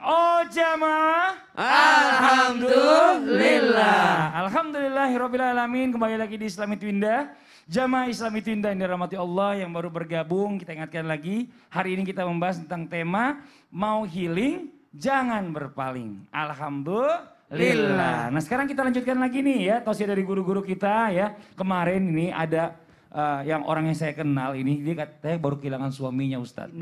Oh jamaah. Alhamdulillah. Alhamdulillah. alamin. Kembali lagi di Islamic Winda. Jamaah Islamic Winda yang dirahmati Allah yang baru bergabung. Kita ingatkan lagi. Hari ini kita membahas tentang tema. Mau healing, jangan berpaling. Alhamdulillah. Nah sekarang kita lanjutkan lagi nih ya, Tosya dari guru-guru kita ya. Kemarin ini ada uh, yang orang yang saya kenal ini dia katanya baru kehilangan suaminya Ustadz.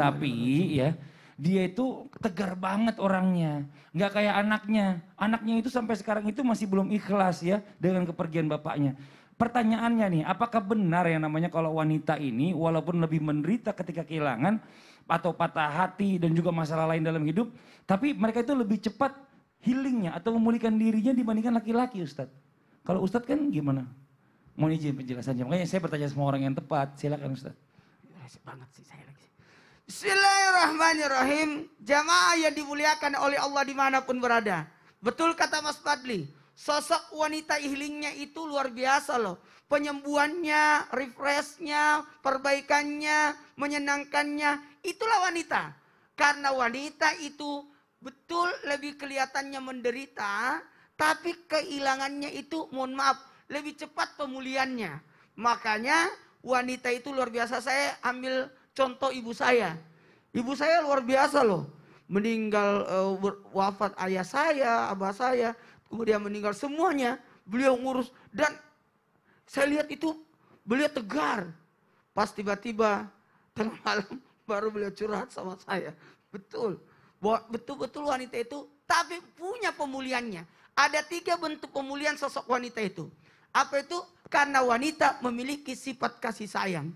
Tapi ya dia itu tegar banget orangnya. Nggak kayak anaknya. Anaknya itu sampai sekarang itu masih belum ikhlas ya dengan kepergian bapaknya. Pertanyaannya nih, apakah benar yang namanya kalau wanita ini walaupun lebih menderita ketika kehilangan atau patah hati dan juga masalah lain dalam hidup, tapi mereka itu lebih cepat healingnya atau memulihkan dirinya dibandingkan laki-laki Ustadz. Kalau Ustadz kan gimana? Mohon izin penjelasannya. Makanya saya bertanya semua orang yang tepat. Silakan Ustadz. Resip ya, banget sih saya lagi. Bismillahirrahmanirrahim. Jamaah yang dimuliakan oleh Allah dimanapun berada. Betul kata Mas Fadli. Sosok wanita ihlingnya itu luar biasa loh. Penyembuhannya, refreshnya, perbaikannya, menyenangkannya. Itulah wanita. Karena wanita itu betul lebih kelihatannya menderita. Tapi kehilangannya itu mohon maaf lebih cepat pemulihannya. Makanya wanita itu luar biasa. Saya ambil contoh ibu saya. Ibu saya luar biasa loh. Meninggal uh, wafat ayah saya, abah saya, kemudian meninggal semuanya. Beliau ngurus dan saya lihat itu beliau tegar. Pas tiba-tiba tengah malam baru beliau curhat sama saya. Betul. Betul-betul wanita itu tapi punya pemuliannya, Ada tiga bentuk pemulihan sosok wanita itu. Apa itu? Karena wanita memiliki sifat kasih sayang.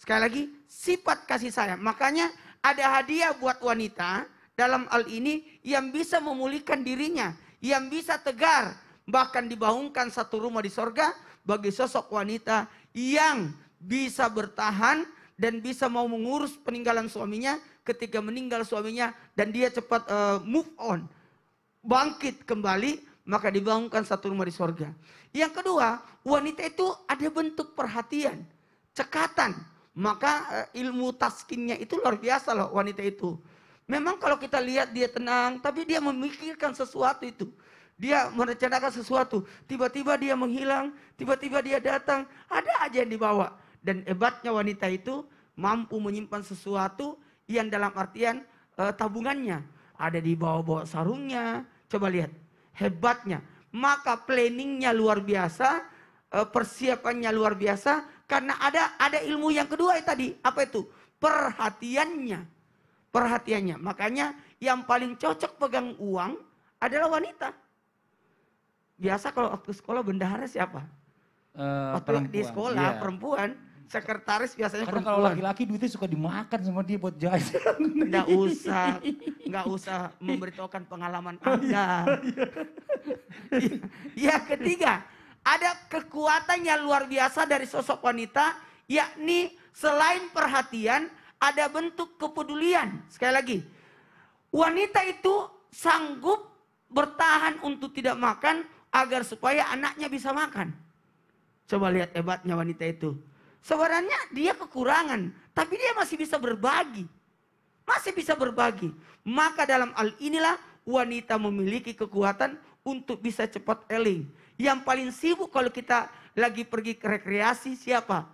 Sekali lagi, sifat kasih sayang. Makanya ada hadiah buat wanita dalam hal ini yang bisa memulihkan dirinya. Yang bisa tegar. Bahkan dibangunkan satu rumah di sorga bagi sosok wanita yang bisa bertahan dan bisa mau mengurus peninggalan suaminya ketika meninggal suaminya dan dia cepat uh, move on bangkit kembali maka dibangunkan satu rumah di sorga yang kedua wanita itu ada bentuk perhatian cekatan maka eh, ilmu taskinnya itu luar biasa loh wanita itu. Memang kalau kita lihat dia tenang, tapi dia memikirkan sesuatu itu. Dia merencanakan sesuatu. Tiba-tiba dia menghilang, tiba-tiba dia datang. Ada aja yang dibawa. Dan hebatnya wanita itu mampu menyimpan sesuatu yang dalam artian e, tabungannya. Ada di bawah-bawah sarungnya. Coba lihat. Hebatnya. Maka planningnya luar biasa. Eh, persiapannya luar biasa. Karena ada ada ilmu yang kedua tadi, apa itu? Perhatiannya. Perhatiannya. Makanya yang paling cocok pegang uang adalah wanita. Biasa kalau waktu sekolah bendahara siapa? Uh, waktu di sekolah yeah. perempuan sekretaris biasanya Karena perempuan. kalau laki-laki duitnya suka dimakan sama dia buat jajan. Nggak usah, nggak usah memberitahukan pengalaman oh, iya. Anda. Yang iya, iya, ketiga, ada kekuatan yang luar biasa dari sosok wanita, yakni selain perhatian, ada bentuk kepedulian. Sekali lagi, wanita itu sanggup bertahan untuk tidak makan agar supaya anaknya bisa makan. Coba lihat hebatnya wanita itu. Sebenarnya dia kekurangan, tapi dia masih bisa berbagi. Masih bisa berbagi. Maka dalam hal inilah wanita memiliki kekuatan untuk bisa cepat eling. Yang paling sibuk kalau kita lagi pergi ke rekreasi siapa?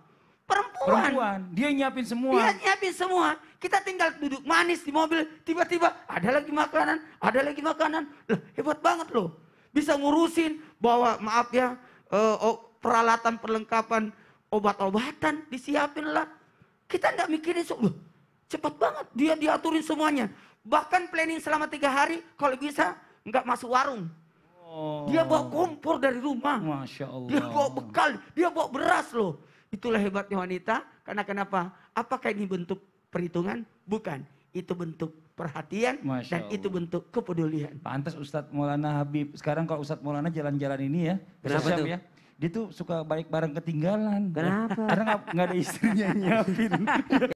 Perempuan. Perempuan. Dia nyiapin semua. Dia nyiapin semua. Kita tinggal duduk manis di mobil, tiba-tiba ada lagi makanan, ada lagi makanan. Loh, hebat banget loh. Bisa ngurusin bawa maaf ya eh, peralatan perlengkapan obat-obatan disiapin lah. Kita nggak mikirin so, cepat banget dia diaturin semuanya. Bahkan planning selama tiga hari, kalau bisa nggak masuk warung. Dia bawa oh. kompor dari rumah. Masya Allah. Dia bawa bekal, dia bawa beras loh. Itulah hebatnya wanita. Karena kenapa? Apakah ini bentuk perhitungan? Bukan. Itu bentuk perhatian Masya dan Allah. itu bentuk kepedulian. Pantas Ustadz Maulana Habib. Sekarang kalau Ustadz Maulana jalan-jalan ini ya. Kenapa tuh? Ya, dia tuh suka balik barang ketinggalan. Kenapa? Karena nggak ada istrinya nyiapin.